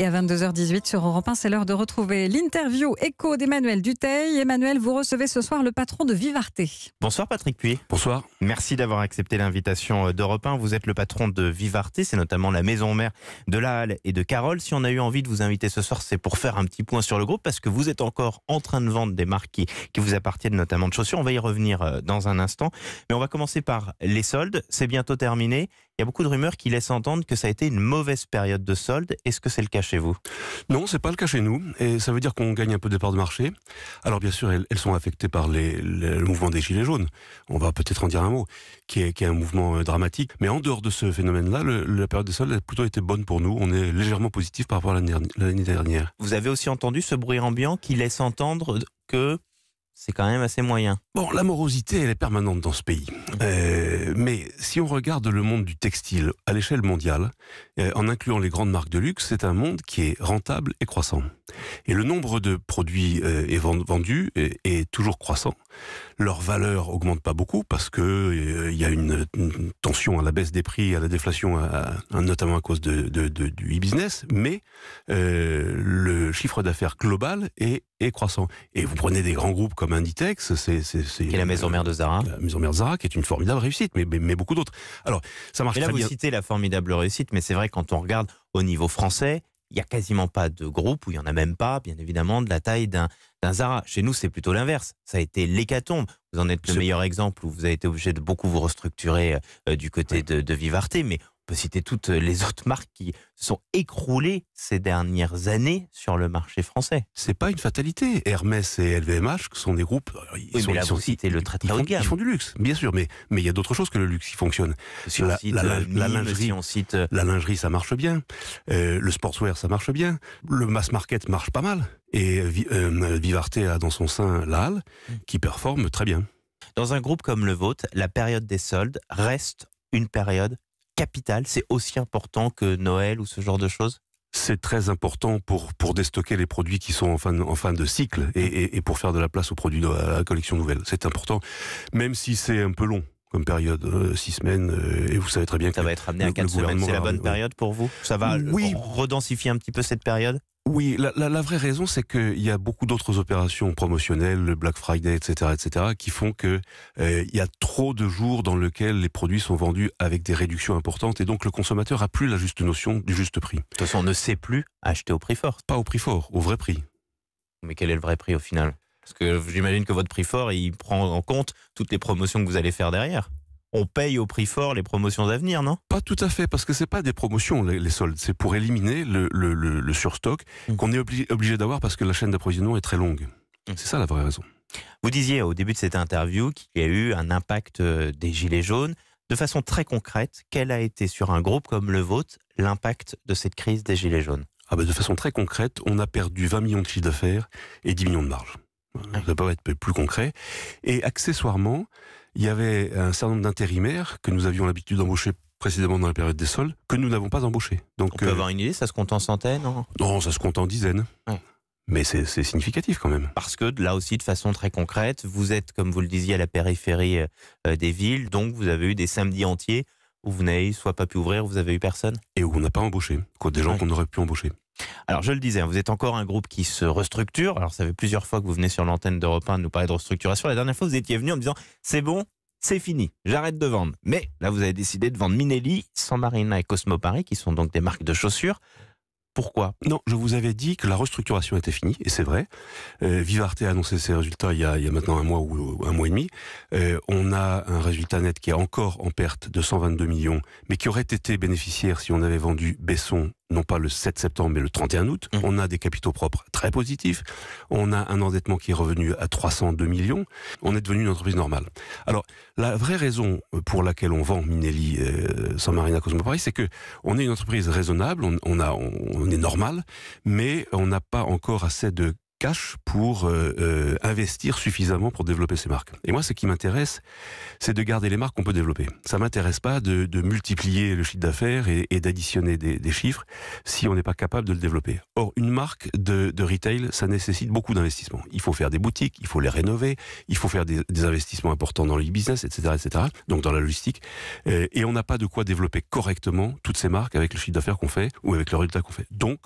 Et à 22h18 sur Europe 1, c'est l'heure de retrouver l'interview écho d'Emmanuel Duteil. Emmanuel, vous recevez ce soir le patron de Vivarté. Bonsoir Patrick Puy. Bonsoir. Merci d'avoir accepté l'invitation euh, d'Europe 1. Vous êtes le patron de Vivarté, c'est notamment la maison mère de La Halle et de Carole. Si on a eu envie de vous inviter ce soir, c'est pour faire un petit point sur le groupe parce que vous êtes encore en train de vendre des marques qui vous appartiennent, notamment de chaussures. On va y revenir euh, dans un instant. Mais on va commencer par les soldes. C'est bientôt terminé. Il y a beaucoup de rumeurs qui laissent entendre que ça a été une mauvaise période de solde. Est-ce que c'est le cas chez vous Non, c'est pas le cas chez nous. Et ça veut dire qu'on gagne un peu de parts de marché. Alors bien sûr, elles, sont affectées par les, le mouvement des gilets jaunes. On va peut-être en dire un mot, qui est, qui est, un mouvement euh, dramatique. Mais en dehors de ce phénomène-là, la période de solde a plutôt été bonne pour nous. On est légèrement positif par rapport à l'année dernière. Vous avez aussi entendu ce bruit ambiant qui laisse entendre que c'est quand même assez moyen. Bon, la morosité, elle est permanente dans ce pays. Euh, mais si on regarde le monde du textile à l'échelle mondiale, euh, en incluant les grandes marques de luxe, c'est un monde qui est rentable et croissant. Et le nombre de produits euh, est vendus est, toujours croissant. Leur valeur augmente pas beaucoup parce que il y a une, tension à la baisse des prix, à la déflation, notamment à cause de, du e-business. Mais le chiffre d'affaires global est et croissant. Et vous prenez des grands groupes comme Inditex, c'est la maison mère de Zara, la maison mère de Zara qui est une formidable réussite, mais beaucoup d'autres. Alors ça marche et là, vous citez la formidable réussite, mais c'est vrai quand on regarde au niveau français, il y a quasiment pas de groupe où il n'y en a même pas, bien évidemment, de la taille d'un Zara. Chez nous, c'est plutôt l'inverse. Ça a été l'hécatombe. Vous en êtes le meilleur exemple où vous avez été obligé de beaucoup vous restructurer euh, du côté de, de Vivarté, mais peut citer toutes les autres marques qui se sont écroulées ces dernières années sur le marché français. C'est pas une fatalité. Hermès et LVMH sont des groupes. Euh, ils sont, mais le très Ils font du luxe, bien sûr, mais mais il y a d'autres choses que le luxe qui fonctionnent. la, euh, lingerie, on cite euh, la lingerie, ça marche bien. le sportswear, ça marche bien. Le mass market marche pas mal. Et Vivarte a dans son sein la hmm. qui performe très bien. Dans un groupe comme le vôtre, la période des soldes reste une période capital C'est aussi important que Noël ou ce genre de choses c'est très important pour pour déstocker les produits qui sont en fin de, en fin de cycle et, pour faire de la place aux produits à la collection nouvelle. C'est important, même si c'est un peu long comme période, euh, six semaines, euh, et vous savez très bien que ça va être amené à quatre semaines. C'est la bonne période pour vous Ça va redensifier un petit peu cette période oui, la, vraie raison, c'est qu'il y a beaucoup d'autres opérations promotionnelles, le Black Friday, etc., etc., qui font que euh, il y a trop de jours dans lesquels les produits sont vendus avec des réductions importantes, et donc le consommateur a plus la juste notion du juste prix. De toute façon, on ne sait plus acheter au prix fort. Pas au prix fort, au vrai prix. Mais quel est le vrai prix au final Parce que j'imagine que votre prix fort, il prend en compte toutes les promotions que vous allez faire derrière on paye au prix fort les promotions à venir, non Pas tout à fait, parce que ce c'est pas des promotions les, soldes, c'est pour éliminer le, surstock mm. qu'on est obligé, d'avoir parce que la chaîne d'approvisionnement est très longue. Mm. C'est ça la vraie raison. Vous disiez au début de cette interview qu'il y a eu un impact euh, des gilets jaunes. De façon très concrète, quel a été sur un groupe comme le vôtre l'impact de cette crise des gilets jaunes ah ben, De façon très concrète, on a perdu 20 millions de chiffres d'affaires et 10 millions de marge. Ça peut être plus concret. Et accessoirement, il y avait un certain nombre d'intérimaires que nous avions l'habitude d'embaucher précisément dans la période des sols, que nous n'avons pas embauchés. Donc, On peut euh, avoir une idée, ça se compte en centaines Non, ça se compte en dizaines. Mais c'est significatif quand même. Parce que là aussi, de façon très concrète, vous êtes, comme vous le disiez, à la périphérie euh, euh, des villes, donc vous avez eu des samedis entiers où vous n'avez soit pas pu ouvrir, vous avez eu personne. Et où on n'a pas embauché, quoi, des gens qu'on aurait pu embaucher. Alors, je le disais, hein, vous êtes encore un groupe qui se restructure. Alors, ça fait plusieurs fois que vous venez sur l'antenne d'Europe 1 nous parler de restructuration. La dernière fois, vous étiez venu en me disant c'est bon, c'est fini, j'arrête de vendre. Mais là, vous avez décidé de vendre Minelli, San Marina et Cosmo Paris, qui sont donc des marques de chaussures. Pourquoi Non, je vous avais dit que la restructuration était finie, et c'est vrai. Euh, Vivarte a annoncé ses résultats il y, a, maintenant un mois ou un mois et demi. Euh, on a un résultat net qui est encore en perte de 122 millions, mais qui aurait été bénéficiaire si on avait vendu Besson non pas le 7 septembre, mais le 31 août. Mmh. On a des capitaux propres très positifs. On a un endettement qui est revenu à 302 millions. On est devenu une entreprise normale. Alors, la vraie raison euh, pour laquelle on vend Minelli sans euh, San Marina Cosmo c'est que on est une entreprise raisonnable, on, a, on, est normal, mais on n'a pas encore assez de cash pour euh, euh, investir suffisamment pour développer ces marques. Et moi, ce qui m'intéresse, c'est de garder les marques qu'on peut développer. Ça m'intéresse pas de, multiplier le chiffre d'affaires et, d'additionner des, chiffres si on n'est pas capable de le développer. Or, une marque de, retail, ça nécessite beaucoup d'investissements. Il faut faire des boutiques, il faut les rénover, il faut faire des, investissements importants dans le business, etc., etc. Donc dans la logistique, euh, et on n'a pas de quoi développer correctement toutes ces marques avec le chiffre d'affaires qu'on fait ou avec le résultat qu'on fait. Donc,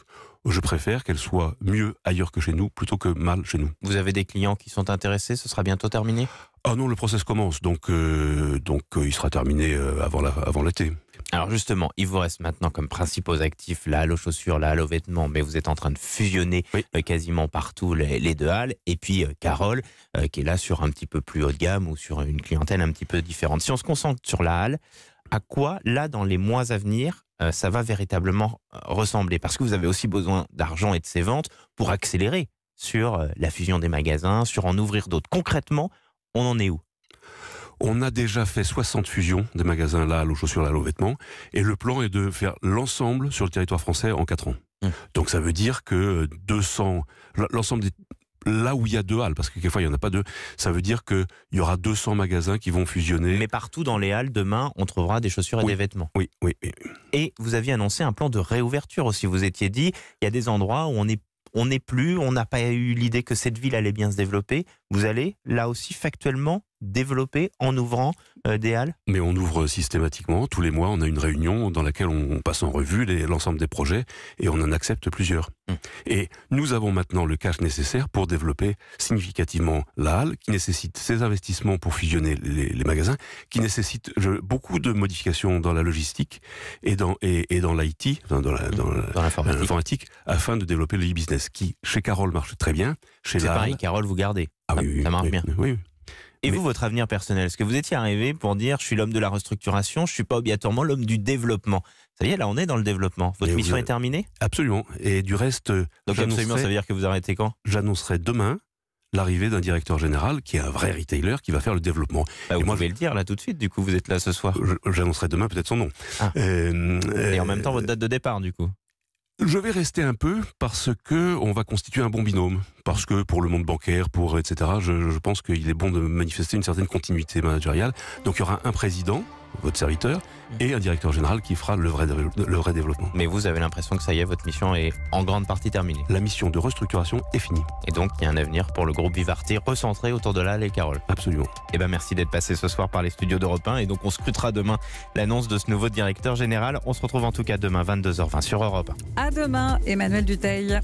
je préfère qu'elle soit mieux ailleurs que chez nous plutôt que mal chez nous. Vous avez des clients qui sont intéressés Ce sera bientôt terminé Ah non, le process commence, donc, euh, euh, il sera terminé euh, avant, l'été. Alors justement, il vous reste maintenant comme principaux actifs la halle aux chaussures, la halle aux vêtements, mais vous êtes en train de fusionner quasiment partout les, les, deux halles. Et puis Carole, qui est là sur un petit peu plus haut de gamme ou sur une clientèle un petit peu différente. Si on se concentre sur la halle, à quoi, là, dans les mois à venir, euh, ça va véritablement euh, ressembler. Parce que vous avez aussi besoin d'argent et de ces ventes pour accélérer sur euh, la fusion des magasins, sur en ouvrir d'autres. Concrètement, on en est où on a déjà fait 60 fusions des magasins là, l'eau chaussure, là, l'eau vêtements. Et le plan est de faire l'ensemble sur le territoire français en 4 ans. Mmh. Donc ça veut dire que 200, l'ensemble des là où il y a deux halles, parce que quelquefois il n'y en a pas deux, ça veut dire qu'il y aura 200 magasins qui vont fusionner. Mais partout dans les halles, demain, on trouvera des chaussures et des vêtements. Oui, oui, oui. Et vous aviez annoncé un plan de réouverture aussi. Vous étiez dit, il y a des endroits où on n'est on plus, on n'a pas eu l'idée que cette ville allait bien se développer. Vous allez, là aussi, factuellement, développer en ouvrant euh, des halles Mais on ouvre systématiquement. Tous les mois, on a une réunion dans laquelle on passe en revue l'ensemble des projets et on en accepte plusieurs. Mmh. Et nous avons maintenant le cash nécessaire pour développer significativement la halle qui nécessite ces investissements pour fusionner les, magasins, qui nécessite beaucoup de modifications dans la logistique et dans, et, l'IT, dans, l'informatique, afin de développer le e-business qui, chez Carole, marche très bien. Chez C'est pareil, Carole, vous gardez. ça, ah oui, ça marche oui, Oui, et vous, votre avenir personnel, est-ce que vous étiez arrivé pour dire je suis l'homme de la restructuration, je ne suis pas obligatoirement l'homme du développement Ça y est, là on est dans le développement. Votre mission est terminée Absolument. Et du reste, euh, ça veut dire que vous arrêtez quand J'annoncerai demain l'arrivée d'un directeur général qui est un vrai retailer qui va faire le développement. Bah, moi, je vais le dire là tout de suite, du coup, vous êtes là ce soir. J'annoncerai demain peut-être son nom. Ah. Euh, et en même temps, votre euh, date de départ, du coup. Je vais rester un peu parce que on va constituer un bon binôme. Parce que pour le monde bancaire, pour etc., je, je pense qu'il est bon de manifester une certaine continuité managériale. Donc il y aura un président votre serviteur, mm. et un directeur général qui fera le vrai, développement. Mais vous avez l'impression que ça y est, votre mission est en grande partie terminée. La mission de restructuration est finie. Et donc, il y a un avenir pour le groupe Vivarti recentré autour de là Les Carole. Absolument. Eh bien, merci d'être passé ce soir par les studios d'Europe 1. Et donc, on scrutera demain l'annonce de ce nouveau directeur général. On se retrouve en tout cas demain, 22h20 sur Europe À demain, Emmanuel Duteil.